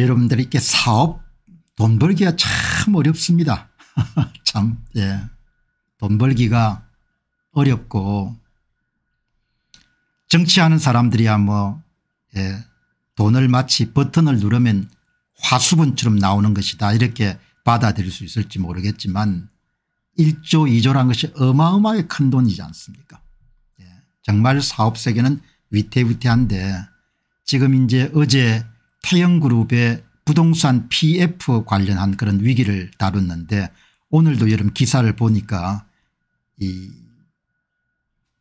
여러분들 이게 사업 돈 벌기가 참 어렵습니다. 참 예. 돈 벌기가 어렵고 정치하는 사람들이야 뭐 예. 돈을 마치 버튼을 누르면 화수분처럼 나오는 것이다 이렇게 받아들일 수 있을지 모르겠지만 1조 2조란 것이 어마어마하게 큰 돈이지 않습니까 예. 정말 사업세계는 위태위태한데 지금 이제 어제 태영그룹의 부동산 pf 관련한 그런 위기를 다뤘는데 오늘도 여름 기사를 보니까 이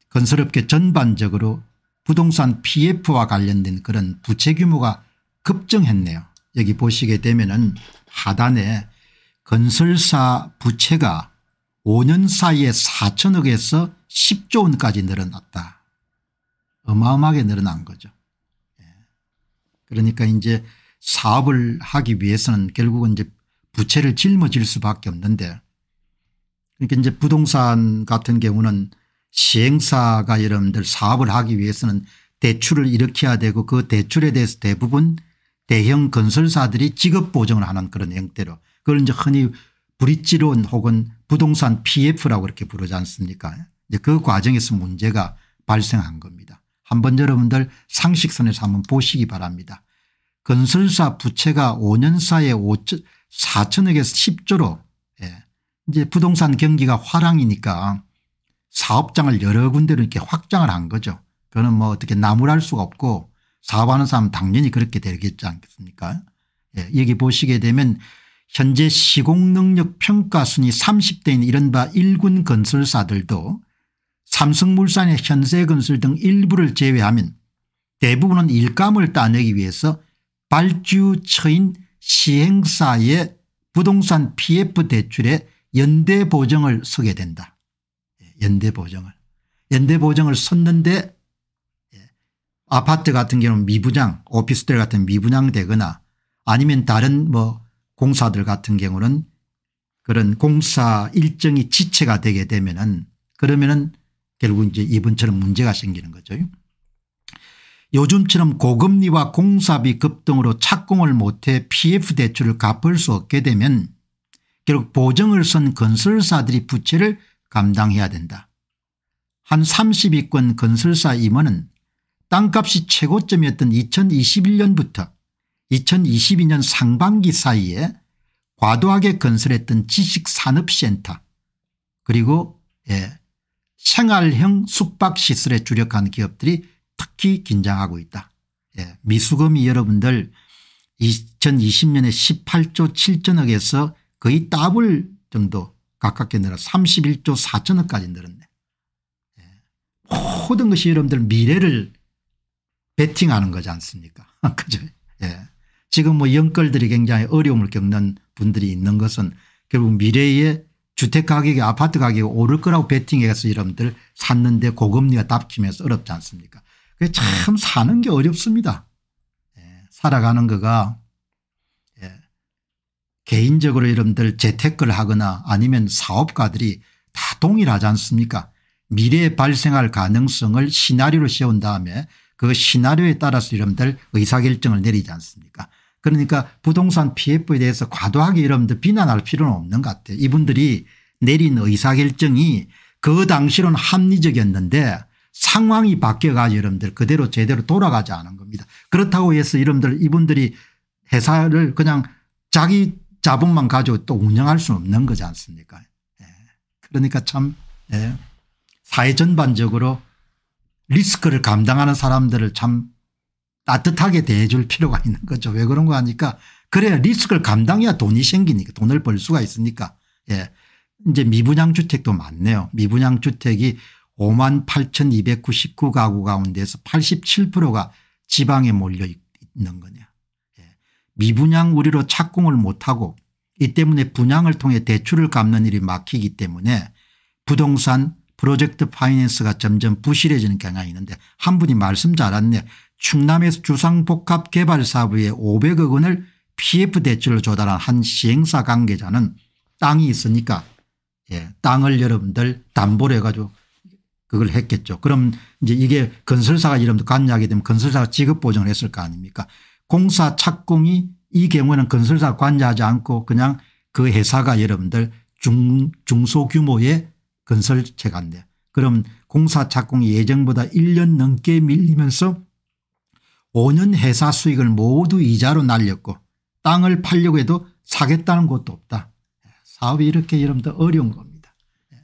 건설업계 전반적으로 부동산 pf와 관련된 그런 부채 규모가 급증했네요. 여기 보시게 되면 은 하단에 건설사 부채가 5년 사이에 4천억에서 10조 원까지 늘어났다. 어마어마하게 늘어난 거죠. 그러니까 이제 사업을 하기 위해서는 결국은 이제 부채를 짊어질 수밖에 없는데 그러니까 이제 부동산 같은 경우는 시행사가 여러분들 사업을 하기 위해서는 대출을 일으켜야 되고 그 대출에 대해서 대부분 대형 건설사들이 직업 보증을 하는 그런 형태로 그걸 이제 흔히 브릿지론 혹은 부동산 pf라고 이렇게 부르지 않습니까 이제 그 과정에서 문제가 발생한 겁니다. 한번 여러분들 상식선에서 한번 보시기 바랍니다. 건설사 부채가 5년 사이에 4천억에서 10조로 예. 이제 부동산 경기가 화랑이니까 사업장을 여러 군데로 이렇게 확장을 한 거죠. 그거는 뭐 어떻게 나무랄 수가 없고 사업하는 사람 당연히 그렇게 되겠지 않겠습니까 예. 여기 보시게 되면 현재 시공능력 평가 순위 30대인 이른바 일군 건설사들도 삼성물산의 현세건설 등 일부를 제외하면 대부분은 일감을 따내기 위해서 발주처인 시행사의 부동산 pf 대출에 연대보증을 서게 된다. 예, 연대보증을. 연대보증을 섰는데 예, 아파트 같은 경우는 미분양 오피스텔 같은 미분양되거나 아니면 다른 뭐 공사들 같은 경우는 그런 공사 일정이 지체가 되게 되면은 그러면은 결국 이제 이번처럼 문제가 생기는 거죠. 요즘처럼 고금리와 공사비 급등으로 착공을 못해 pf 대출을 갚을 수 없게 되면 결국 보증을 쓴 건설사들이 부채를 감당해야 된다. 한 30위권 건설사 임원은 땅값이 최고점이었던 2021년부터 2022년 상반기 사이에 과도하게 건설했던 지식산업센터 그리고 예, 생활형 숙박 시설에 주력한 기업들이 특히 긴장하고 있다. 예. 미수금이 여러분들 2020년에 18조 7천억에서 거의 더블 정도 가깝게 늘어 31조 4천억까지 늘었네. 예. 모든 것이 여러분들 미래를 베팅하는 거지 않습니까 그죠 예. 지금 뭐 연끌들이 굉장히 어려움을 겪는 분들이 있는 것은 결국 미래의 주택가격이 아파트 가격이 오를 거라고 베팅해서 여러분들 샀는데 고금리가 답키면서 어렵지 않습니까 참 사는 게 어렵습니다. 예, 살아가는 거가 예, 개인적으로 여러분들 재테크를 하거나 아니면 사업가들이 다 동일하지 않습니까 미래에 발생할 가능성을 시나리오로 세운 다음에 그 시나리오에 따라서 여러분들 의사결정을 내리지 않습니까 그러니까 부동산 pf에 대해서 과도하게 여러분들 비난할 필요는 없는 것 같아요. 이분들이 내린 의사결정이 그 당시로는 합리적이었는데 상황이 바뀌어가지고 여러분들 그대로 제대로 돌아가지 않은 겁니다. 그렇다고 해서 여러분들 이분들이 회사를 그냥 자기 자본만 가지고 또 운영할 수는 없는 거지 않습니까 예. 그러니까 참 예. 사회 전반적으로 리스크를 감당하는 사람들을 참 따뜻하게 대해줄 필요가 있는 거죠. 왜그런거 하니까 그래야 리스크를 감당해야 돈이 생기니까 돈을 벌 수가 있으니까 예. 이제 미분양 주택도 많네요. 미분양 주택이 5만 8,299가구 가운데서 87%가 지방에 몰려 있는 거냐. 예. 미분양 우리로 착공을 못하고 이 때문에 분양을 통해 대출을 갚는 일이 막히기 때문에 부동산 프로젝트 파이낸스가 점점 부실해지는 경향이 있는데 한 분이 말씀 잘았네. 충남에서 주상복합개발사업에 500억 원을 PF 대출을 조달한 한 시행사 관계자는 땅이 있으니까 예, 땅을 여러분들 담보로 해가지고 그걸 했겠죠. 그럼 이제 이게 건설사가 이름도 관여하게 되면 건설사가 지급 보증을 했을 거 아닙니까 공사 착공이 이 경우에는 건설사 관여하지 않고 그냥 그 회사가 여러분들 중, 중소규모의 건설체가인데 그럼 공사 착공이 예정보다 1년 넘게 밀리면서 5년 회사 수익을 모두 이자로 날렸고 땅을 팔려고 해도 사겠다는 곳도 없다. 사업이 이렇게 여러분들 어려운 겁니다. 예.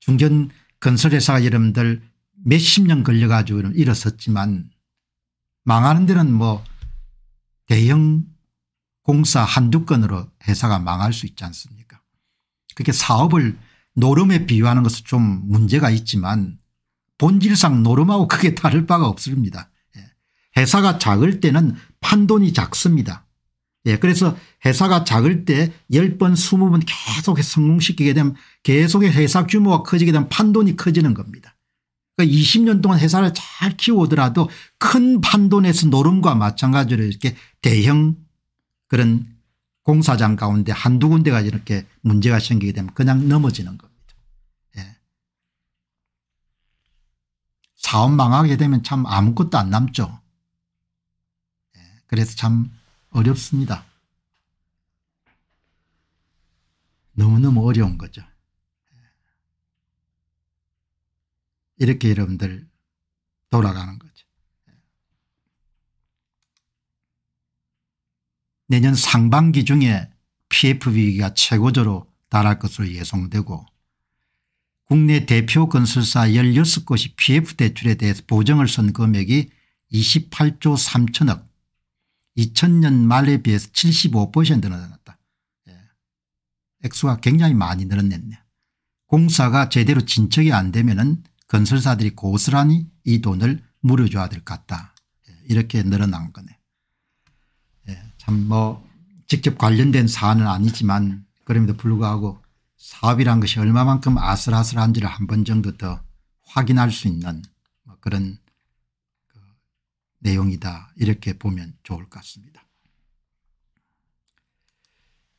중견 건설회사가 여러분들 몇 십 년 걸려가지고 일어섰지만 망하는 데는 뭐 대형 공사 한두 건으로 회사가 망할 수 있지 않습니까 그렇게 사업을 노름에 비유하는 것은 좀 문제가 있지만 본질상 노름하고 크게 다를 바가 없습니다. 회사가 작을 때는 판돈이 작습니다. 예, 그래서 회사가 작을 때 10번 20번 계속 성공시키게 되면 계속 회사 규모가 커지게 되면 판돈이 커지는 겁니다. 그러니까 20년 동안 회사를 잘 키우더라도 큰 판돈에서 노름과 마찬가지로 이렇게 대형 그런 공사장 가운데 한두 군데가 이렇게 문제가 생기게 되면 그냥 넘어지는 겁니다. 예. 사업 망하게 되면 참 아무것도 안 남죠. 그래서 참 어렵습니다. 너무너무 어려운 거죠. 이렇게 여러분들 돌아가는 거죠. 내년 상반기 중에 PF 위기가 최고조로 달할 것으로 예상되고 국내 대표 건설사 16곳이 PF 대출에 대해서 보증을 쓴 금액이 28조 3천억 2000년 말에 비해서 75% 늘어났다. 예. 액수가 굉장히 많이 늘어났네요. 공사가 제대로 진척이 안 되면 건설사들이 고스란히 이 돈을 물어줘야 될 것 같다. 예. 이렇게 늘어난 거네. 예. 참뭐 직접 관련된 사안은 아니지만 그럼에도 불구하고 사업이란 것이 얼마만큼 아슬아슬한지를 한 번 정도 더 확인할 수 있는 뭐 그런 내용이다 이렇게 보면 좋을 것 같습니다.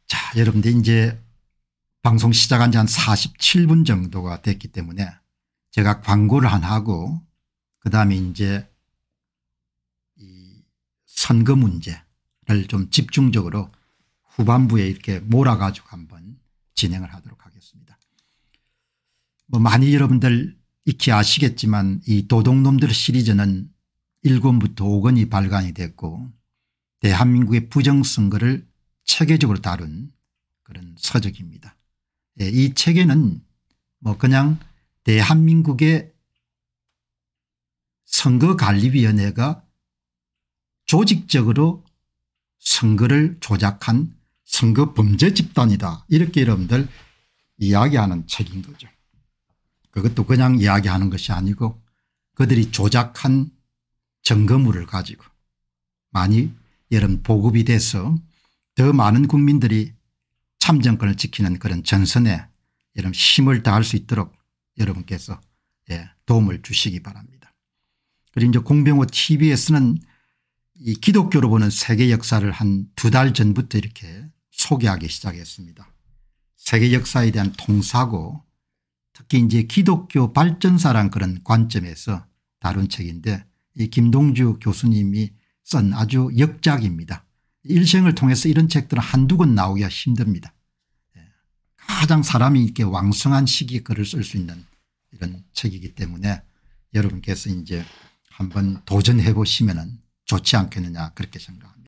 자 여러분들 이제 방송 시작한 지 한 47분 정도가 됐기 때문에 제가 광고를 한 하고 그 다음에 이제 이 선거 문제를 좀 집중적으로 후반부에 이렇게 몰아가지고 한번 진행을 하도록 하겠습니다. 뭐 많이 여러분들 익히 아시겠지만 이 도둑놈들 시리즈는 1권부터 5권이 발간이 됐고 대한민국의 부정선거를 체계적으로 다룬 그런 서적입니다. 예, 이 책에는 뭐 그냥 대한민국의 선거관리위원회가 조직적으로 선거를 조작한 선거 범죄 집단이다 이렇게 여러분들 이야기하는 책인 거죠. 그것도 그냥 이야기하는 것이 아니고 그들이 조작한 점거물을 가지고 많이 여름 보급이 돼서 더 많은 국민들이 참정권을 지키는 그런 전선에 여러분 힘을 다할 수 있도록 여러분께서 예, 도움을 주시기 바랍니다. 그리고 이제 공병호 tv에서는 이 기독교로 보는 세계 역사를 한 두 달 전부터 이렇게 소개하기 시작했습니다. 세계 역사에 대한 통사고 특히 이제 기독교 발전사란 그런 관점에서 다룬 책인데 이 김동주 교수님이 쓴 아주 역작입니다. 일생을 통해서 이런 책들은 한두 권 나오기가 힘듭니다. 예. 가장 사람이 이게 왕성한 시기에 글을 쓸 수 있는 이런 책이기 때문에 여러분께서 이제 한번 도전해 보시면 좋지 않겠느냐 그렇게 생각합니다.